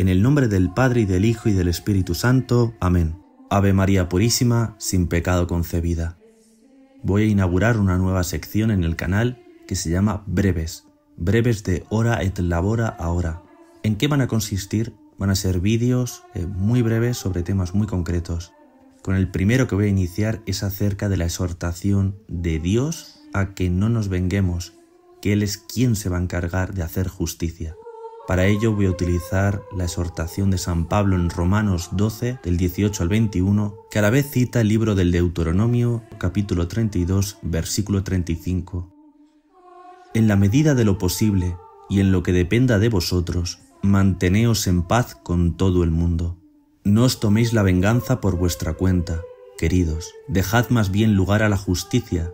En el nombre del Padre y del Hijo y del Espíritu Santo. Amén. Ave María Purísima, sin pecado concebida. Voy a inaugurar una nueva sección en el canal que se llama Breves, breves de hora et labora ahora. ¿En qué van a consistir? Van a ser vídeos eh, muy breves sobre temas muy concretos. Con el primero que voy a iniciar es acerca de la exhortación de Dios a que no nos venguemos, que Él es quien se va a encargar de hacer justicia. Para ello voy a utilizar la exhortación de San Pablo en Romanos 12, del 18 al 21, que a la vez cita el libro del Deuteronomio, capítulo 32, versículo 35. En la medida de lo posible y en lo que dependa de vosotros, manteneos en paz con todo el mundo. No os toméis la venganza por vuestra cuenta, queridos, dejad más bien lugar a la justicia,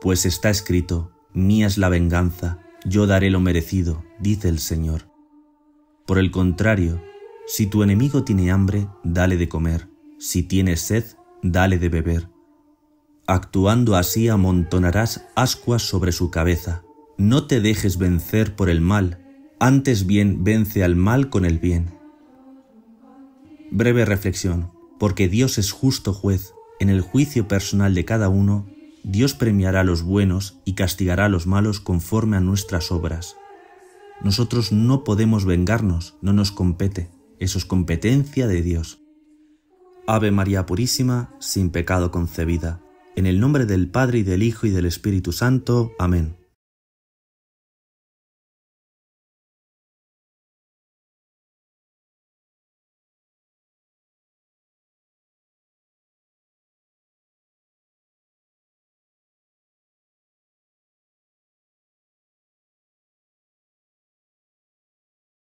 pues está escrito, mía es la venganza, yo daré lo merecido, dice el Señor. Por el contrario, si tu enemigo tiene hambre, dale de comer, si tiene sed, dale de beber. Actuando así amontonarás ascuas sobre su cabeza. No te dejes vencer por el mal, antes bien vence al mal con el bien. Breve reflexión, porque Dios es justo juez, en el juicio personal de cada uno, Dios premiará a los buenos y castigará a los malos conforme a nuestras obras. Nosotros no podemos vengarnos, no nos compete, eso es competencia de Dios. Ave María Purísima, sin pecado concebida, en el nombre del Padre y del Hijo y del Espíritu Santo. Amén.